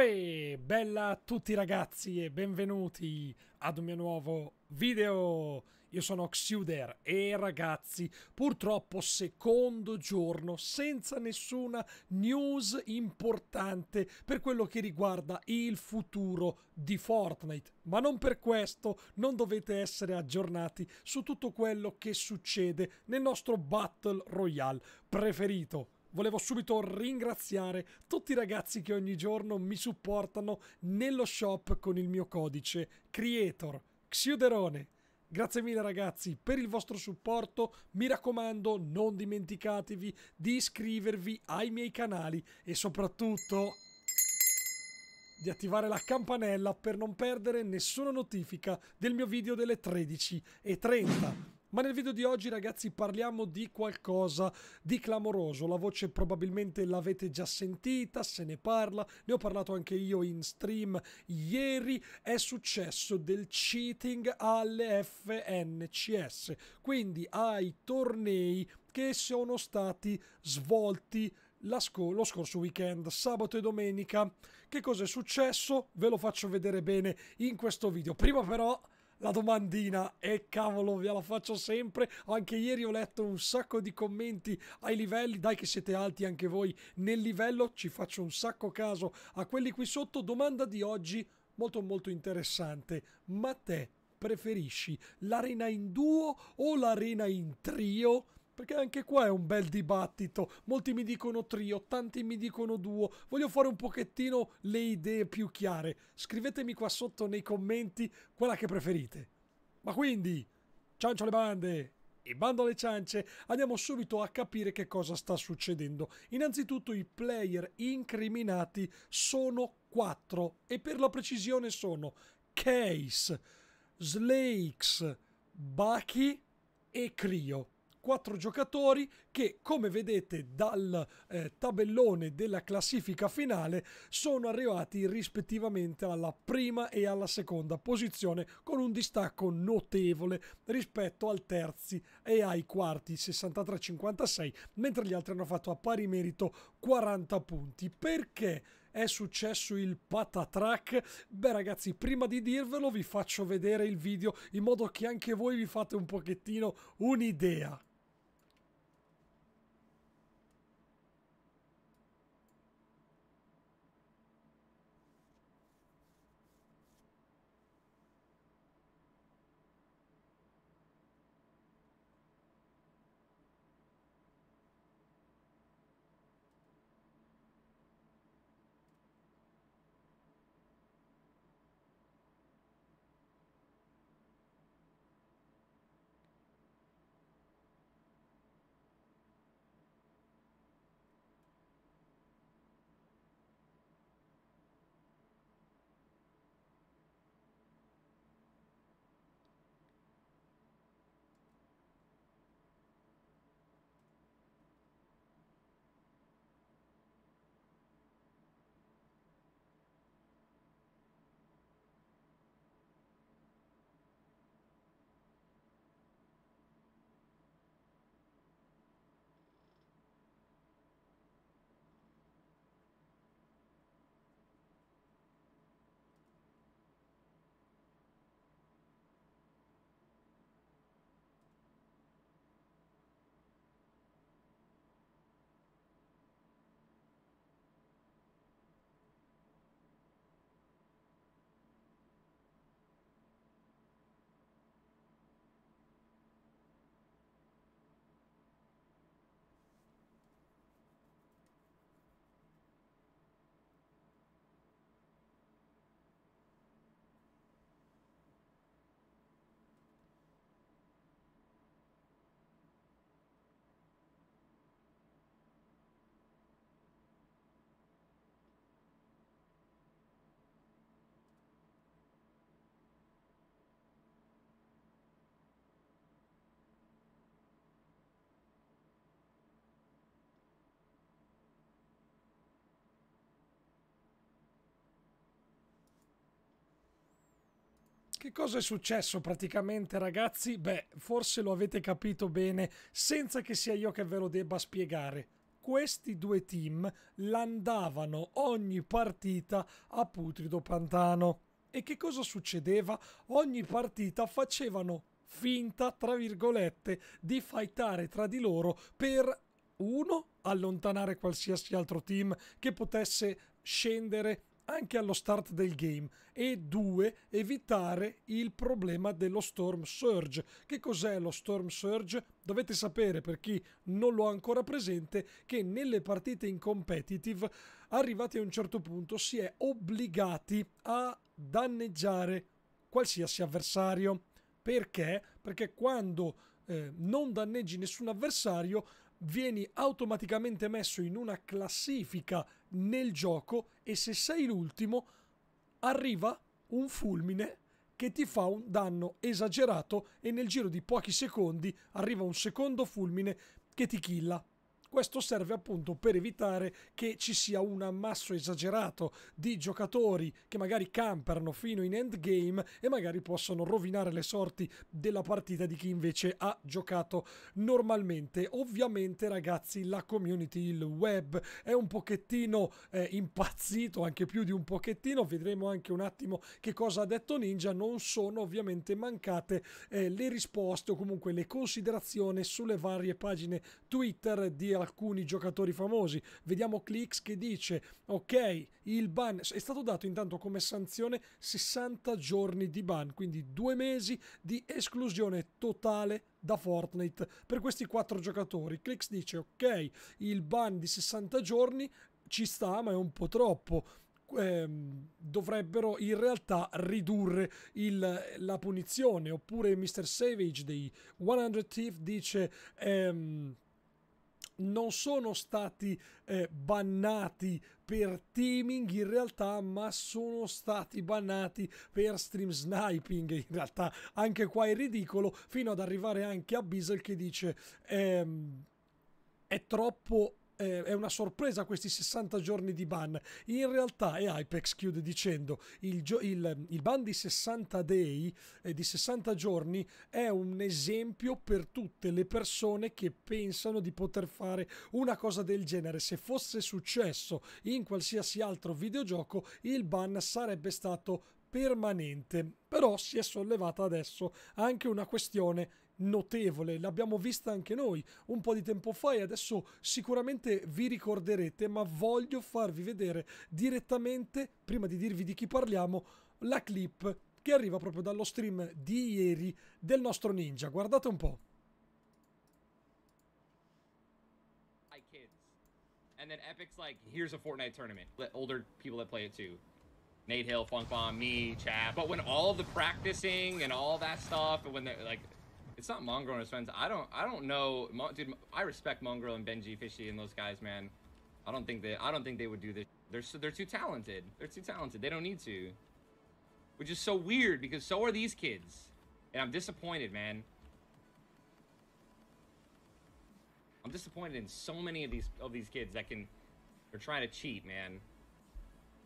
Uè, bella a tutti ragazzi e benvenuti ad un mio nuovo video. Io sono Xuder e ragazzi, purtroppo secondo giorno senza nessuna news importante per quello che riguarda il futuro di Fortnite. Ma non per questo non dovete essere aggiornati su tutto quello che succede nel nostro Battle Royale preferito Volevo subito ringraziare tutti i ragazzi che ogni giorno mi supportano nello shop con il mio codice Creator Xiuderone. Grazie mille ragazzi per il vostro supporto, mi raccomando non dimenticatevi di iscrivervi ai miei canali e soprattutto di attivare la campanella per non perdere nessuna notifica del mio video delle 13.30. Ma nel video di oggi ragazzi parliamo di qualcosa di clamoroso, la voce probabilmente l'avete già sentita, se ne parla, ne ho parlato anche io in stream ieri, è successo del cheating alle FNCS, quindi ai tornei che sono stati svolti Sco lo scorso weekend, sabato e domenica. Che cosa è successo? Ve lo faccio vedere bene in questo video. Prima però la domandina e cavolo ve la faccio sempre anche ieri ho letto un sacco di commenti ai livelli dai che siete alti anche voi nel livello ci faccio un sacco caso a quelli qui sotto domanda di oggi molto molto interessante ma te preferisci l'arena in duo o l'arena in trio perché anche qua è un bel dibattito. Molti mi dicono trio, tanti mi dicono duo. Voglio fare un pochettino le idee più chiare. Scrivetemi qua sotto nei commenti quella che preferite. Ma quindi, ciancio alle bande! E bando alle ciance, andiamo subito a capire che cosa sta succedendo. Innanzitutto i player incriminati sono quattro. e per la precisione sono Case, Slakes, Bucky e Crio quattro giocatori che, come vedete dal eh, tabellone della classifica finale, sono arrivati rispettivamente alla prima e alla seconda posizione con un distacco notevole rispetto al terzi e ai quarti 63-56, mentre gli altri hanno fatto a pari merito 40 punti. Perché? è successo il patatrack? Beh ragazzi, prima di dirvelo vi faccio vedere il video in modo che anche voi vi fate un pochettino un'idea. Che cosa è successo praticamente ragazzi? Beh, forse lo avete capito bene senza che sia io che ve lo debba spiegare questi due team landavano ogni partita a Putrido Pantano. E che cosa succedeva? Ogni partita facevano finta, tra virgolette, di fightare tra di loro per uno allontanare qualsiasi altro team che potesse scendere anche allo start del game e 2 evitare il problema dello Storm Surge. Che cos'è lo Storm Surge? Dovete sapere per chi non lo ha ancora presente che nelle partite in competitive arrivati a un certo punto si è obbligati a danneggiare qualsiasi avversario. Perché? Perché quando eh, non danneggi nessun avversario vieni automaticamente messo in una classifica nel gioco e se sei l'ultimo arriva un fulmine che ti fa un danno esagerato e nel giro di pochi secondi arriva un secondo fulmine che ti killa questo serve appunto per evitare che ci sia un ammasso esagerato di giocatori che magari camperano fino in endgame e magari possono rovinare le sorti della partita di chi invece ha giocato normalmente. Ovviamente ragazzi la community, il web è un pochettino eh, impazzito, anche più di un pochettino, vedremo anche un attimo che cosa ha detto Ninja, non sono ovviamente mancate eh, le risposte o comunque le considerazioni sulle varie pagine Twitter di alcuni giocatori famosi. Vediamo Clix che dice, ok, il ban è stato dato intanto come sanzione 60 giorni di ban, quindi due mesi di esclusione totale da Fortnite per questi quattro giocatori. Clix dice, ok, il ban di 60 giorni ci sta, ma è un po' troppo. Eh, dovrebbero in realtà ridurre il, la punizione. Oppure Mr. Savage dei 100 Thief dice... Ehm, non sono stati eh, bannati per teaming in realtà, ma sono stati bannati per stream sniping in realtà. Anche qua è ridicolo, fino ad arrivare anche a Beasel che dice... Ehm, è troppo eh, è una sorpresa questi 60 giorni di ban. In realtà, e Apex chiude dicendo, il, il, il ban di 60 day, eh, di 60 giorni, è un esempio per tutte le persone che pensano di poter fare una cosa del genere. Se fosse successo in qualsiasi altro videogioco, il ban sarebbe stato permanente. Però si è sollevata adesso anche una questione notevole, l'abbiamo vista anche noi un po' di tempo fa e adesso sicuramente vi ricorderete, ma voglio farvi vedere direttamente, prima di dirvi di chi parliamo, la clip che arriva proprio dallo stream di ieri del nostro ninja. Guardate un po'. Hi kids. And then Epic's like, here's a Fortnite tournament. Let older people that play it too. Nate Hill, Funk Bomb, me, Chad. But when all the practicing and all that stuff, and when they're like, it's not Mongrel and his friends. I don't, I don't know, dude. I respect Mongrel and Benji Fishy and those guys, man. I don't think that I don't think they would do this. They're so, they're too talented. They're too talented. They don't need to. Which is so weird because so are these kids, and I'm disappointed, man. I'm disappointed in so many of these of these kids that can, they're trying to cheat, man.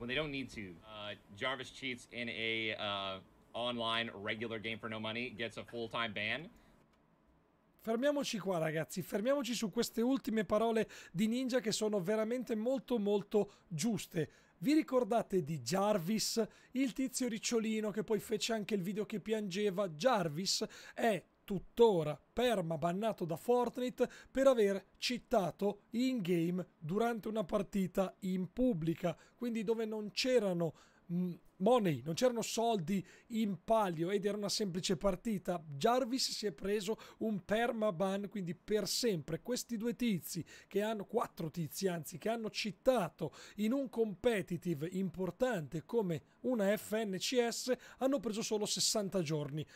when they don't need to. Uh, Jarvis cheats in a uh, online regular game for no money, gets a full time ban. Fermiamoci qua ragazzi, fermiamoci su queste ultime parole di Ninja che sono veramente molto molto giuste. Vi ricordate di Jarvis, il tizio ricciolino che poi fece anche il video che piangeva? Jarvis è tuttora permabannato da Fortnite per aver citato in game durante una partita in pubblica, quindi dove non c'erano mm, money, non c'erano soldi in palio ed era una semplice partita. Jarvis si è preso un permaban, quindi per sempre. Questi due tizi, che hanno quattro tizi anzi, che hanno citato in un competitive importante come una FNCS, hanno preso solo 60 giorni.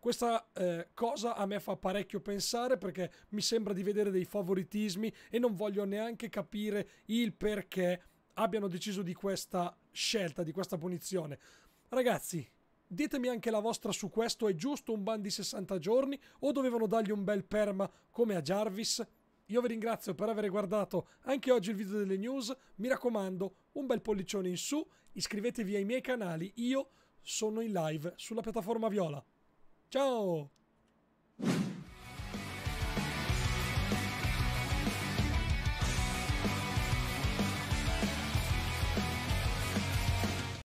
Questa eh, cosa a me fa parecchio pensare perché mi sembra di vedere dei favoritismi e non voglio neanche capire il perché abbiano deciso di questa scelta, di questa punizione. Ragazzi, ditemi anche la vostra su questo, è giusto un ban di 60 giorni o dovevano dargli un bel perma come a Jarvis? Io vi ringrazio per aver guardato anche oggi il video delle news, mi raccomando un bel pollicione in su, iscrivetevi ai miei canali, io sono in live sulla piattaforma Viola. 赵。